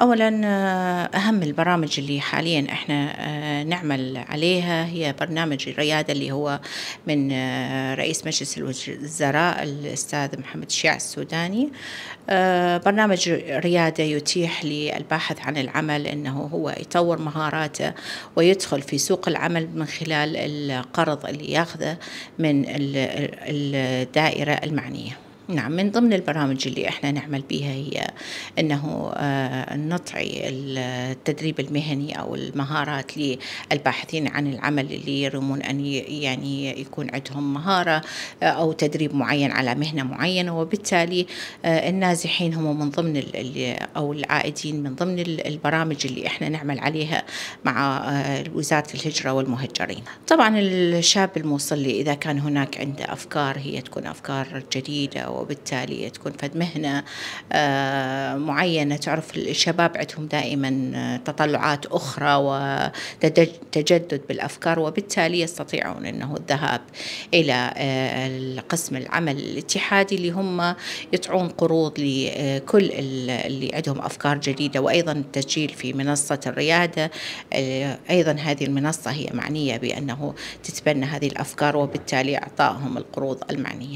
أولا آه، أهم البرامج اللي حاليا احنا آه، نعمل عليها هي برنامج الريادة اللي هو من آه، رئيس مجلس الوزراء الأستاذ محمد الشيع السوداني برنامج ريادة يتيح للباحث عن العمل أنه هو يطور مهاراته ويدخل في سوق العمل من خلال القرض اللي ياخذه من الدائرة المعنية نعم من ضمن البرامج اللي احنا نعمل بها هي انه آه، نطعي التدريب المهني او المهارات للباحثين عن العمل اللي يرمون ان يعني يكون عندهم مهاره آه، او تدريب معين على مهنه معينه وبالتالي آه، النازحين هم من ضمن او العائدين من ضمن البرامج اللي احنا نعمل عليها مع وزاره الهجره والمهجرين. طبعا الشاب الموصل اذا كان هناك عنده افكار هي تكون افكار جديده وبالتالي تكون فد مهنة آه، معينة تعرف الشباب عندهم دائما آه، تطلعات أخرى وتجدد بالأفكار وبالتالي يستطيعون أنه الذهاب إلى آه، قسم العمل الاتحادي اللي هم يطعون قروض لكل اللي عندهم أفكار جديدة وأيضا التسجيل في منصة الريادة أيضا هذه المنصة هي معنية بأنه تتبنى هذه الأفكار وبالتالي إعطائهم القروض المعنية